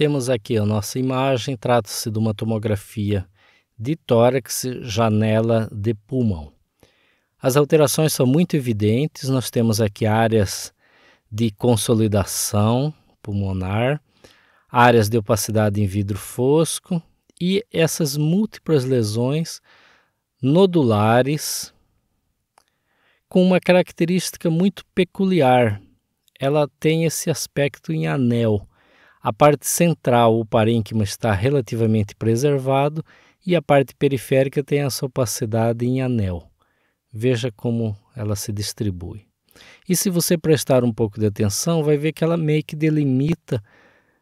temos aqui a nossa imagem, trata-se de uma tomografia de tórax, janela de pulmão. As alterações são muito evidentes, nós temos aqui áreas de consolidação pulmonar, áreas de opacidade em vidro fosco e essas múltiplas lesões nodulares com uma característica muito peculiar. Ela tem esse aspecto em anel. A parte central, o parênquima, está relativamente preservado e a parte periférica tem a sua opacidade em anel. Veja como ela se distribui. E se você prestar um pouco de atenção, vai ver que ela meio que delimita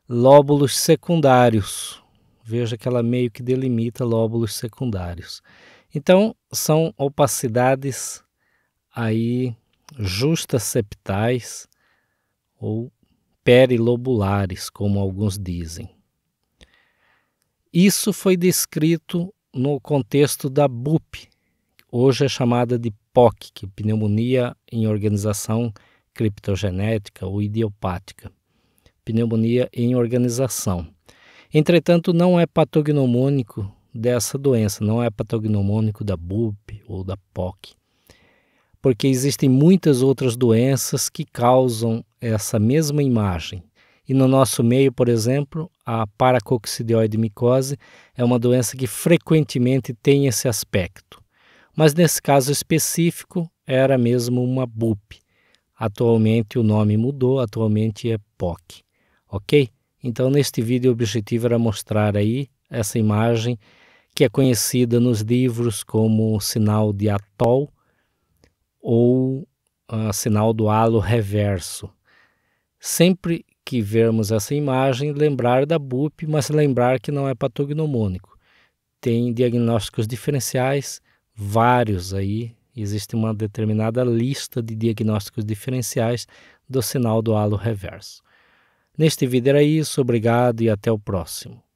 lóbulos secundários. Veja que ela meio que delimita lóbulos secundários. Então, são opacidades aí justas septais ou perilobulares, como alguns dizem. Isso foi descrito no contexto da BUP, hoje é chamada de POC, que é pneumonia em organização criptogenética ou idiopática. Pneumonia em organização. Entretanto, não é patognomônico dessa doença, não é patognomônico da BUP ou da POC porque existem muitas outras doenças que causam essa mesma imagem. E no nosso meio, por exemplo, a paracoccidioide micose é uma doença que frequentemente tem esse aspecto. Mas nesse caso específico, era mesmo uma BUP. Atualmente o nome mudou, atualmente é POC, ok? Então neste vídeo o objetivo era mostrar aí essa imagem que é conhecida nos livros como sinal de atol, ou uh, sinal do halo reverso. Sempre que vermos essa imagem, lembrar da BUP, mas lembrar que não é patognomônico. Tem diagnósticos diferenciais, vários aí, existe uma determinada lista de diagnósticos diferenciais do sinal do halo reverso. Neste vídeo era isso, obrigado e até o próximo.